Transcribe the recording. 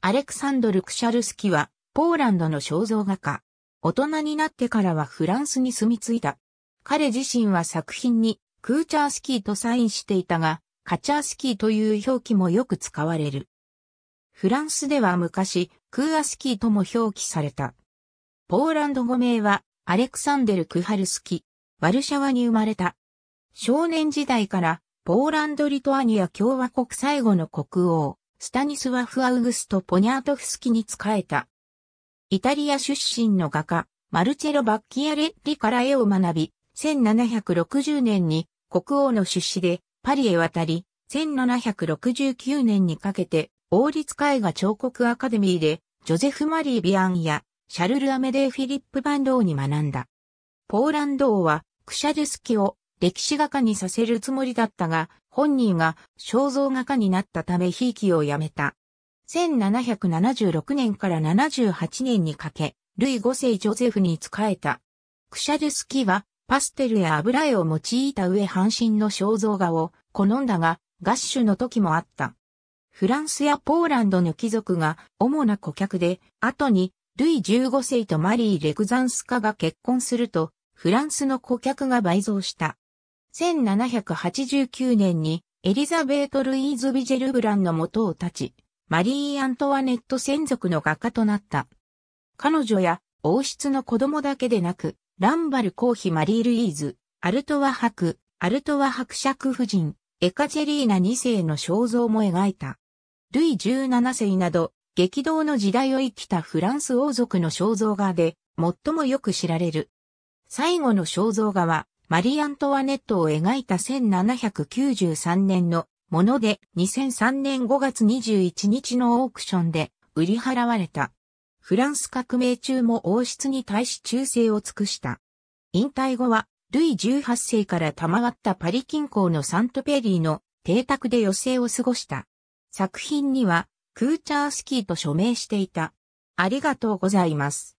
アレクサンドル・クシャルスキは、ポーランドの肖像画家。大人になってからはフランスに住み着いた。彼自身は作品に、クーチャースキーとサインしていたが、カチャースキーという表記もよく使われる。フランスでは昔、クーアスキーとも表記された。ポーランド語名は、アレクサンデル・クハルスキ。ワルシャワに生まれた。少年時代から、ポーランド・リトアニア共和国最後の国王、スタニスワフ・アウグスト・ポニャートフスキに仕えた。イタリア出身の画家、マルチェロ・バッキアレッリから絵を学び、1760年に国王の出資でパリへ渡り、1769年にかけて王立絵画彫刻アカデミーでジョゼフ・マリー・ビアンやシャルル・アメデー・フィリップ・バンドーに学んだ。ポーランド王はクシャルスキを歴史画家にさせるつもりだったが、本人が肖像画家になったためひいきをやめた。1776年から78年にかけ、ルイ5世ジョゼフに仕えた。クシャルスキは、パステルや油絵を用いた上半身の肖像画を好んだが、ガッシュの時もあった。フランスやポーランドの貴族が主な顧客で、後にルイ15世とマリー・レグザンスカが結婚すると、フランスの顧客が倍増した。1789年にエリザベート・ルイーズ・ビジェルブランの元を立ち、マリー・アントワネット専属の画家となった。彼女や王室の子供だけでなく、ランバル公妃マリー・ルイーズ、アルトワク、アルトワ伯爵夫人、エカジェリーナ2世の肖像も描いた。ルイ17世など、激動の時代を生きたフランス王族の肖像画で、最もよく知られる。最後の肖像画は、マリアントワネットを描いた1793年のもので2003年5月21日のオークションで売り払われた。フランス革命中も王室に対し忠誠を尽くした。引退後は、ルイ18世から賜ったパリ近郊のサントペリーの邸宅で余生を過ごした。作品には、クーチャースキーと署名していた。ありがとうございます。